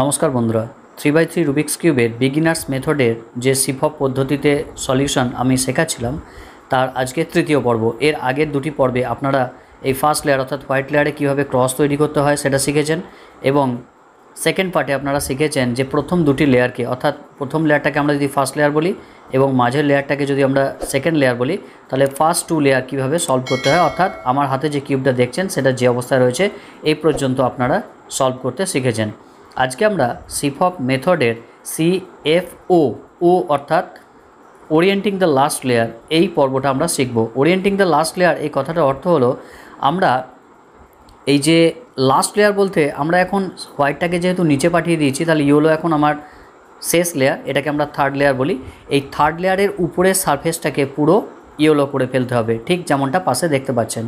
নমস্কার বন্ধুরা three by three Rubik's কিউবের বিগিনার্স মেথডের যে সিফপ পদ্ধতিতে সলিউশন আমি শেখাচ্ছিলাম তার আজকে তৃতীয় পর্ব এর আগের দুটি পর্বে আপনারা এই ফার্স্ট লেয়ার অর্থাৎ হোয়াইট লেয়ারে কীভাবে ক্রস তৈরি করতে হয় সেটা শিখেছেন এবং সেকেন্ড পার্টে আপনারা শিখেছেন যে প্রথম দুটি লেয়ারকে অর্থাৎ প্রথম লেয়ারটাকে আমরা যদি ফার্স্ট লেয়ার বলি এবং মাঝের লেয়ারটাকে যদি আমরা সেকেন্ড লেয়ার বলি তাহলে ফার্স্ট টু লেয়ার কীভাবে সলভ করতে হয় অর্থাৎ আমার হাতে যে কিউবটা দেখছেন সেটা যে অবস্থায় রয়েছে এই পর্যন্ত আপনারা সলভ করতে শিখেছেন আজকে আমরা সিফপ মেথডের সিএফও ও অর্থাৎ ওরিয়েন্টিং দ্য লাস্ট লেয়ার এই পর্বটা আমরা শিখব ওরিয়েন্টিং দ্য লাস্ট লেয়ার এই কথাটার অর্থ হলো আমরা এই যে লাস্ট লেয়ার বলতে আমরা এখন হোয়াইটটাকে যেহেতু নিচে পাঠিয়ে দিয়েছি তাহলে ইয়েলো এখন আমার শেষ লেয়ার এটাকে আমরা থার্ড লেয়ার বলি এই থার্ড লেয়ারের উপরের সারফেসটাকে পুরো ইয়েলো করে ফেলতে হবে ঠিক যেমনটা পাশে দেখতে পাচ্ছেন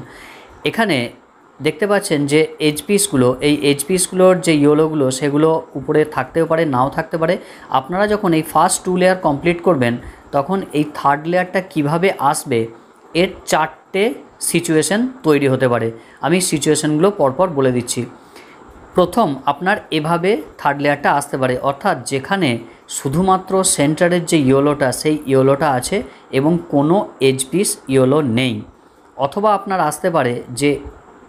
এখানে দেখতে পাচ্ছেন যে এইচপিসগুলো এই এইচপিসগুলোর যে ইয়োলোগুলো সেগুলো উপরে থাকতেও পারে নাও থাকতে পারে আপনারা যখন এই ফার্স্ট টু লেয়ার কমপ্লিট করবেন তখন এই থার্ড লেয়ারটা কিভাবে আসবে এর চারটে সিচুয়েশান তৈরি হতে পারে আমি সিচুয়েশনগুলো পরপর বলে দিচ্ছি প্রথম আপনার এভাবে থার্ড লেয়ারটা আসতে পারে অর্থাৎ যেখানে শুধুমাত্র সেন্টারের যে ইয়োলোটা সেই ইয়োলোটা আছে এবং কোনো এইচপিস ইয়োলো নেই অথবা আপনার আসতে পারে যে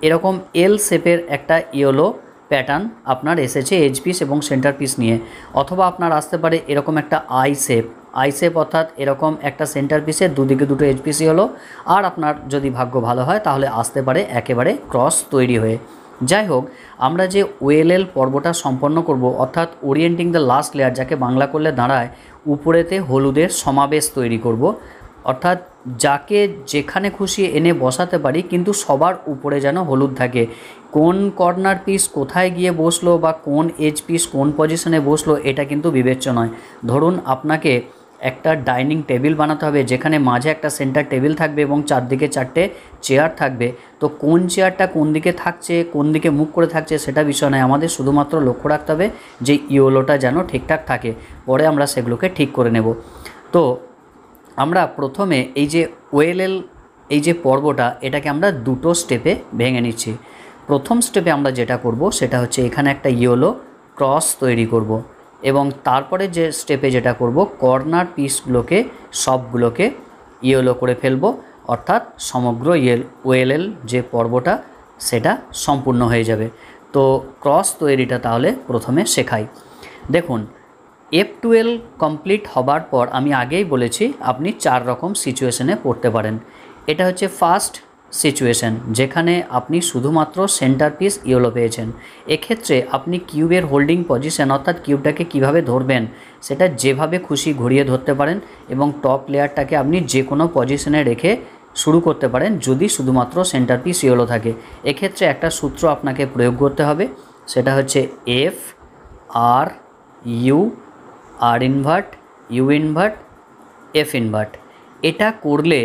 এরকম এল শেপের একটা ইয়েলো প্যাটার্ন আপনার এসেছে এজ পিস এবং সেন্টার পিস নিয়ে অথবা আপনার আসতে পারে এরকম একটা আই শেপ আই শেপ অর্থাৎ এরকম একটা সেন্টার পিসে দুদিকে দুটো এজ পিসি হলো আর আপনার যদি ভাগ্য ভালো হয় তাহলে আসতে পারে একেবারে ক্রস তৈরি হয়ে যাই হোক আমরা যে ওয়েলএল পর্বটা সম্পন্ন করব অর্থাৎ ওরিয়েন্টিং দ্য লাস্ট লেয়ার যাকে বাংলা করলে দাঁড়ায় উপরেতে হলুদের সমাবেশ তৈরি করব অর্থাৎ যাকে যেখানে খুশি এনে বসাতে পারি কিন্তু সবার উপরে যেন হলুদ থাকে কোন কর্নার পিস কোথায় গিয়ে বসলো বা কোন এজ পিস কোন পজিশনে বসলো এটা কিন্তু বিবেচ্য নয় ধরুন আপনাকে একটা ডাইনিং টেবিল বানাতে হবে যেখানে মাঝে একটা সেন্টার টেবিল থাকবে এবং চারদিকে চারটে চেয়ার থাকবে তো কোন চেয়ারটা কোন দিকে থাকছে কোন দিকে মুখ করে থাকছে সেটা বিষয় নয় আমাদের শুধুমাত্র লক্ষ্য রাখতে হবে যে ইওলোটা যেন ঠিকঠাক থাকে পরে আমরা সেগুলোকে ঠিক করে নেব তো আমরা প্রথমে এই যে ওয়েলেল এই যে পর্বটা এটাকে আমরা দুটো স্টেপে ভেঙে নিচ্ছি প্রথম স্টেপে আমরা যেটা করব সেটা হচ্ছে এখানে একটা ইয়েলো ক্রস তৈরি করব এবং তারপরে যে স্টেপে যেটা করব কর্নার পিসগুলোকে সবগুলোকে ইয়েলো করে ফেলব অর্থাৎ সমগ্র ইয়েল ওয়েলেল যে পর্বটা সেটা সম্পূর্ণ হয়ে যাবে তো ক্রস তৈরিটা তাহলে প্রথমে শেখাই দেখুন এফ টুয়েলভ কমপ্লিট হবার পর আমি আগেই বলেছি আপনি চার রকম সিচুয়েশনে পড়তে পারেন এটা হচ্ছে ফার্স্ট সিচুয়েশন যেখানে আপনি শুধুমাত্র সেন্টার পিস ইয়েলো পেয়েছেন এক্ষেত্রে আপনি কিউবের হোল্ডিং পজিশন অর্থাৎ কিউবটাকে কিভাবে ধরবেন সেটা যেভাবে খুশি ঘুরিয়ে ধরতে পারেন এবং টপ লেয়ারটাকে আপনি যে কোনো পজিশনে রেখে শুরু করতে পারেন যদি শুধুমাত্র সেন্টার পিস ইয়েলো থাকে এক্ষেত্রে একটা সূত্র আপনাকে প্রয়োগ করতে হবে সেটা হচ্ছে F R U R invert U invert F invert এটা করলে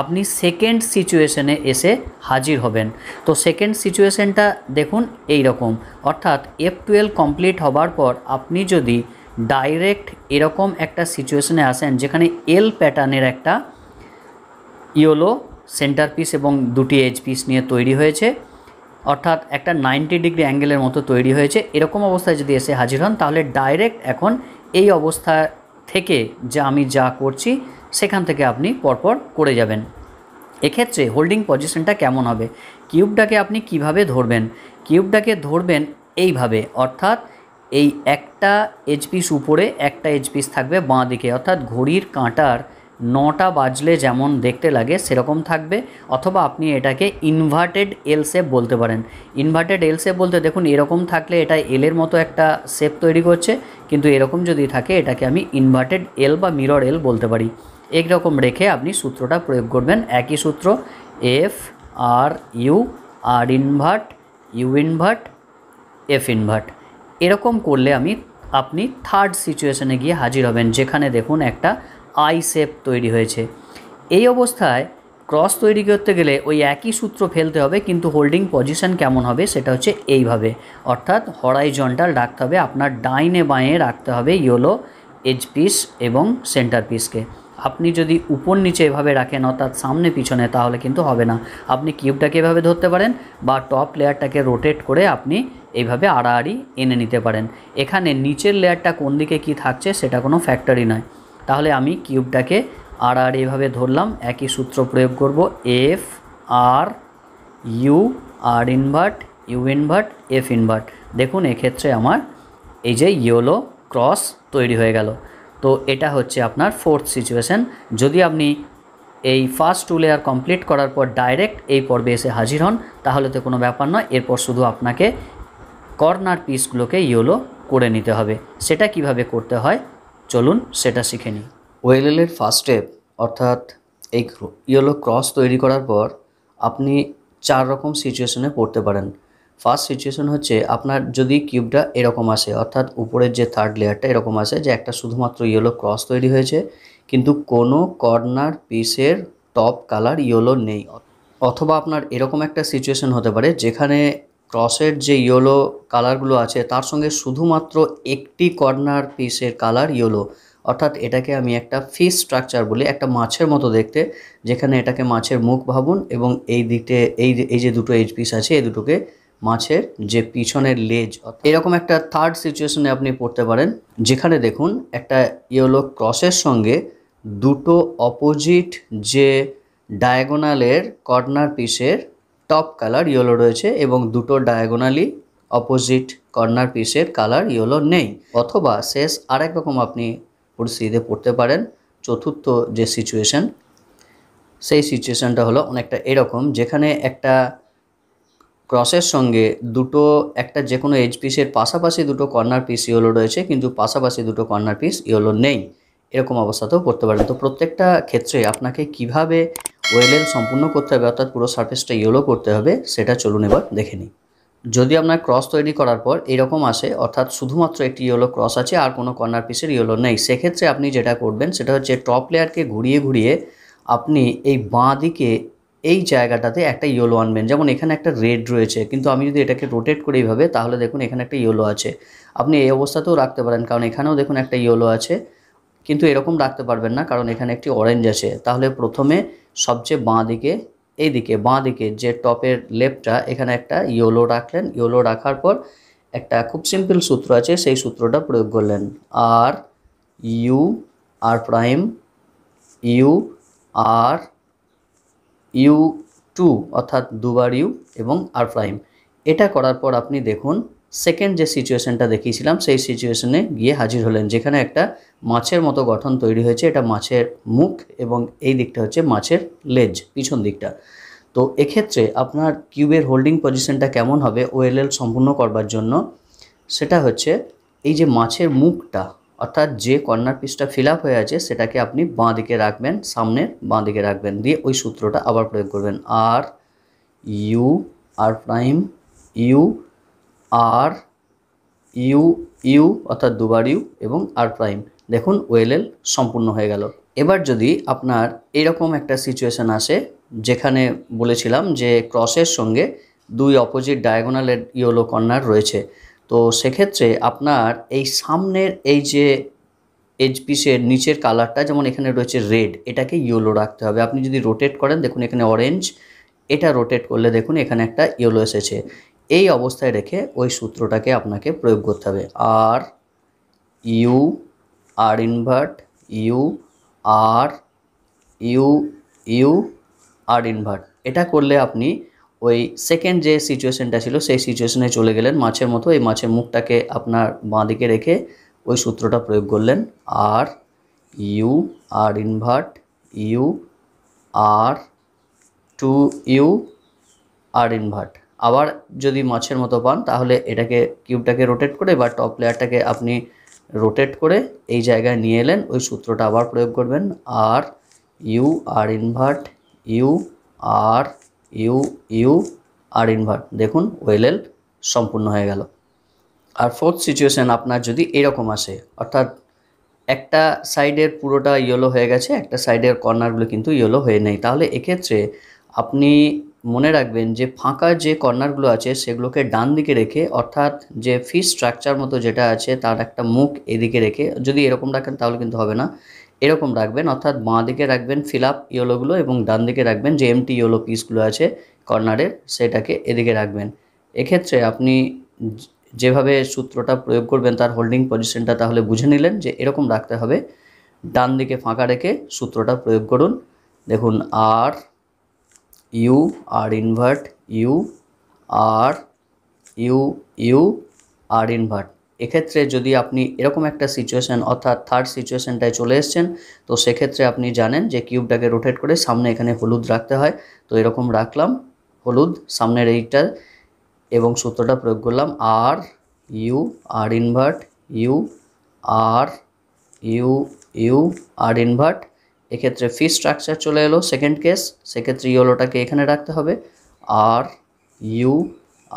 আপনি সেকেন্ড সিচুয়েশনে এসে হাজির হবেন তো সেকেন্ড সিচুয়েশনটা দেখুন এই রকম অর্থাৎ এফ টুয়েলভ কমপ্লিট হবার পর আপনি যদি ডাইরেক্ট এরকম একটা সিচুয়েশনে আসেন যেখানে এল প্যাটার্নের একটা ইয়োলো সেন্টার পিস এবং দুটি এজ পিস নিয়ে তৈরি হয়েছে অর্থাৎ একটা নাইনটি ডিগ্রি অ্যাঙ্গেলের মতো তৈরি হয়েছে এরকম অবস্থায় যদি এসে হাজির হন তাহলে ডাইরেক্ট এখন এই অবস্থা থেকে যা আমি যা করছি সেখান থেকে আপনি পরপর করে যাবেন এক্ষেত্রে হোল্ডিং পজিশনটা কেমন হবে কিউবটাকে আপনি কিভাবে ধরবেন কিউবটাকে ধরবেন এইভাবে অর্থাৎ এই একটা এইচপিস উপরে একটা এইচপিস থাকবে বাঁ দিকে অর্থাৎ ঘড়ির কাঁটার নটা বাজলে যেমন দেখতে লাগে সেরকম থাকবে অথবা আপনি এটাকে ইনভার্টেড এল শেপ বলতে পারেন ইনভার্টেড এল শেপ বলতে দেখুন এরকম থাকলে এটা এলের মতো একটা শেপ তৈরি করছে কিন্তু এরকম যদি থাকে এটাকে আমি ইনভার্টেড এল বা মিরর এল বলতে পারি রকম রেখে আপনি সূত্রটা প্রয়োগ করবেন একই সূত্র F R U R invert U invert F invert এরকম করলে আমি আপনি থার্ড সিচুয়েশনে গিয়ে হাজির হবেন যেখানে দেখুন একটা আই শেপ তৈরি হয়েছে এই অবস্থায় ক্রস তৈরি করতে গেলে ওই একই সূত্র ফেলতে হবে কিন্তু হোল্ডিং পজিশন কেমন হবে সেটা হচ্ছে এইভাবে অর্থাৎ হরাইজন্টাল রাখতে হবে আপনার ডাইনে বাঁয়ে রাখতে হবে ইয়োলো এজ পিস এবং সেন্টার পিসকে আপনি যদি উপর নিচে এভাবে রাখেন অর্থাৎ সামনে পিছনে তাহলে কিন্তু হবে না আপনি কিউবটাকে এভাবে ধরতে পারেন বা টপ লেয়ারটাকে রোটেট করে আপনি এইভাবে আড়াআড়ি এনে নিতে পারেন এখানে নিচের লেয়ারটা কোন দিকে কি থাকছে সেটা কোনো ফ্যাক্টরি নয় তাহলে আমি কিউবটাকে আর আর এভাবে ধরলাম একই সূত্র প্রয়োগ করব F R U R invert U invert F invert দেখুন এক্ষেত্রে আমার এই যে ইয়োলো ক্রস তৈরি হয়ে গেল তো এটা হচ্ছে আপনার ফোর্থ সিচুয়েশান যদি আপনি এই ফার্স্ট টু লেয়ার কমপ্লিট করার পর ডাইরেক্ট এই পর্বে এসে হাজির হন তাহলে তো কোনো ব্যাপার নয় এরপর শুধু আপনাকে কর্নার পিসগুলোকে ইয়োলো করে নিতে হবে সেটা কিভাবে করতে হয় চলুন সেটা শিখে নিই ওয়েলেলের ফার্স্ট স্টেপ অর্থাৎ এই ইয়েলো ক্রস তৈরি করার পর আপনি চার রকম সিচুয়েশনে পড়তে পারেন ফার্স্ট সিচুয়েশন হচ্ছে আপনার যদি কিউবটা এরকম আসে অর্থাৎ উপরের যে থার্ড লেয়ারটা এরকম আসে যে একটা শুধুমাত্র ইয়েলো ক্রস তৈরি হয়েছে কিন্তু কোনো কর্নার পিসের টপ কালার ইয়েলো নেই অথবা আপনার এরকম একটা সিচুয়েশন হতে পারে যেখানে ক্রসের যে ইয়েলো কালারগুলো আছে তার সঙ্গে শুধুমাত্র একটি কর্নার পিসের কালার ইয়েলো অর্থাৎ এটাকে আমি একটা ফিস স্ট্রাকচার বলি একটা মাছের মতো দেখতে যেখানে এটাকে মাছের মুখ ভাবুন এবং এই দিকে এই এই যে দুটো এইচ পিস আছে এই দুটোকে মাছের যে পিছনের লেজ এরকম একটা থার্ড সিচুয়েশনে আপনি পড়তে পারেন যেখানে দেখুন একটা ইয়েলো ক্রসের সঙ্গে দুটো অপোজিট যে ডায়াগোনালের কর্নার পিসের টপ কালার ইয়েলো রয়েছে এবং দুটো ডায়াগোনালি অপোজিট কর্নার পিসের কালার ইয়েলো নেই অথবা শেষ আরেক রকম আপনি পরিস্থিতিতে পড়তে পারেন চতুর্থ যে সিচুয়েশান সেই সিচুয়েশানটা হলো অনেকটা এরকম যেখানে একটা ক্রসের সঙ্গে দুটো একটা যে কোনো এজ পিসের পাশাপাশি দুটো কর্নার পিস ইয়েলো রয়েছে কিন্তু পাশাপাশি দুটো কর্নার পিস ইয়েলো নেই এরকম অবস্থাতেও পড়তে পারেন তো প্রত্যেকটা ক্ষেত্রে আপনাকে কিভাবে ওয়েলেন সম্পূর্ণ করতে হবে অর্থাৎ পুরো সার্ফেসটা ইয়েলো করতে হবে সেটা চলুন এবার দেখে নিই যদি আপনার ক্রস তৈরি করার পর এরকম আসে অর্থাৎ শুধুমাত্র একটি ইয়েলো ক্রস আছে আর কোনো কর্নার পিসের ইয়েলো নেই সেক্ষেত্রে আপনি যেটা করবেন সেটা হচ্ছে টপ লেয়ারকে ঘুরিয়ে ঘুরিয়ে আপনি এই বাঁ দিকে এই জায়গাটাতে একটা ইয়েলো আনবেন যেমন এখানে একটা রেড রয়েছে কিন্তু আমি যদি এটাকে রোটেট করি এইভাবে তাহলে দেখুন এখানে একটা ইয়েলো আছে আপনি এই অবস্থাতেও রাখতে পারেন কারণ এখানেও দেখুন একটা ইয়েলো আছে কিন্তু এরকম রাখতে পারবেন না কারণ এখানে একটি অরেঞ্জ আছে তাহলে প্রথমে সবচেয়ে বাঁ দিকে এইদিকে বাঁ দিকে যে টপের লেপটা এখানে একটা ইয়োলো রাখলেন ইয়োলো রাখার পর একটা খুব সিম্পল সূত্র আছে সেই সূত্রটা প্রয়োগ করলেন R U R prime U R U two অর্থাৎ দুবার ইউ এবং আর প্রাইম এটা করার পর আপনি দেখুন সেকেন্ড যে সিচুয়েশনটা দেখিয়েছিলাম সেই সিচুয়েশনে গিয়ে হাজির হলেন যেখানে একটা মাছের মতো গঠন তৈরি হয়েছে এটা মাছের মুখ এবং এই দিকটা হচ্ছে মাছের লেজ পিছন দিকটা তো এক্ষেত্রে আপনার কিউবের হোল্ডিং পজিশনটা কেমন হবে ওএলএল সম্পূর্ণ করবার জন্য সেটা হচ্ছে এই যে মাছের মুখটা অর্থাৎ যে কর্নার পিসটা ফিল হয়ে আছে সেটাকে আপনি বাঁ দিকে রাখবেন সামনের বাঁ দিকে রাখবেন দিয়ে ওই সূত্রটা আবার প্রয়োগ করবেন R U R prime U R U U অর্থাৎ দুবার ইউ এবং আর প্রাইম দেখুন ওয়েলেল সম্পূর্ণ হয়ে গেল এবার যদি আপনার এরকম একটা সিচুয়েশান আসে যেখানে বলেছিলাম যে ক্রসের সঙ্গে দুই অপোজিট ডায়াগোনালের ইয়োলো কর্নার রয়েছে তো সেক্ষেত্রে আপনার এই সামনের এই যে এজ পিসের নিচের কালারটা যেমন এখানে রয়েছে রেড এটাকে ইয়েলো রাখতে হবে আপনি যদি রোটেট করেন দেখুন এখানে অরেঞ্জ এটা রোটেট করলে দেখুন এখানে একটা ইয়েলো এসেছে এই অবস্থায় রেখে ওই সূত্রটাকে আপনাকে প্রয়োগ করতে হবে R U R invert U R U U R invert এটা করলে আপনি ওই সেকেন্ড যে সিচুয়েশানটা ছিল সেই সিচুয়েশানে চলে গেলেন মাছের মতো এই মাছের মুখটাকে আপনার বাঁদিকে রেখে ওই সূত্রটা প্রয়োগ করলেন R U R invert U R two U R invert আবার যদি মাছের মতো পান তাহলে এটাকে কিউবটাকে রোটেট করে বা টপ লেয়ারটাকে আপনি রোটেট করে এই জায়গায় নিয়ে এলেন ওই সূত্রটা আবার প্রয়োগ করবেন R U R invert U R U U R invert দেখুন ওয়েল এল সম্পূর্ণ হয়ে গেল আর ফোর্থ সিচুয়েশান আপনার যদি এরকম আসে অর্থাৎ একটা সাইডের পুরোটা ইয়েলো হয়ে গেছে একটা সাইডের কর্নারগুলো কিন্তু ইয়েলো হয়ে নেই তাহলে এক্ষেত্রে আপনি মনে রাখবেন যে ফাঁকা যে কর্নারগুলো আছে সেগুলোকে ডান দিকে রেখে অর্থাৎ যে ফিস স্ট্রাকচার মতো যেটা আছে তার একটা মুখ এদিকে রেখে যদি এরকম রাখেন তাহলে কিন্তু হবে না এরকম রাখবেন অর্থাৎ বাঁ দিকে রাখবেন ফিল আপ ইয়োলোগুলো এবং ডান দিকে রাখবেন যে এমটি ইয়োলো পিসগুলো আছে কর্নারের সেটাকে এদিকে রাখবেন এক্ষেত্রে আপনি যেভাবে সূত্রটা প্রয়োগ করবেন তার হোল্ডিং পজিশনটা তাহলে বুঝে নিলেন যে এরকম রাখতে হবে ডান দিকে ফাঁকা রেখে সূত্রটা প্রয়োগ করুন দেখুন R U R invert U R U U R invert এক্ষেত্রে যদি আপনি এরকম একটা সিচুয়েশান অর্থাৎ থার্ড সিচুয়েশানটায় চলে এসছেন তো সেক্ষেত্রে আপনি জানেন যে কিউবটাকে রোটেট করে সামনে এখানে হলুদ রাখতে হয় তো এরকম রাখলাম হলুদ সামনের এইটা এবং সূত্রটা প্রয়োগ করলাম R U R invert U R U U R invert এক্ষেত্রে ফি স্ট্রাকচার চলে এলো সেকেন্ড কেস সেক্ষেত্রে ইয়োলোটাকে এখানে রাখতে হবে R U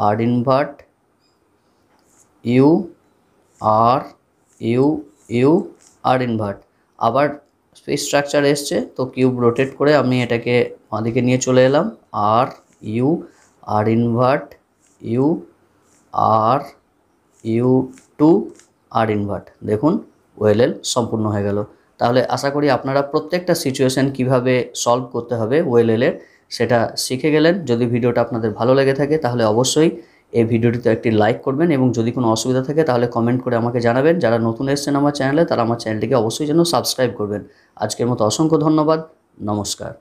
R invert U R U U R invert আবার ফি স্ট্রাকচার এসছে তো কিউব রোটেট করে আমি এটাকে মাদিকে নিয়ে চলে এলাম R U R invert U R U two R invert দেখুন ওয়েলেল সম্পূর্ণ হয়ে গেল তাহলে আশা করি আপনারা প্রত্যেকটা সিচুয়েশান কিভাবে সলভ করতে হবে ওয়েলেলের সেটা শিখে গেলেন যদি ভিডিওটা আপনাদের ভালো লেগে থাকে তাহলে অবশ্যই এই ভিডিওটিতে একটি লাইক করবেন এবং যদি কোনো অসুবিধা থাকে তাহলে কমেন্ট করে আমাকে জানাবেন যারা নতুন এসছেন আমার চ্যানেলে তারা আমার চ্যানেলটিকে অবশ্যই যেন সাবস্ক্রাইব করবেন আজকের মতো অসংখ্য ধন্যবাদ নমস্কার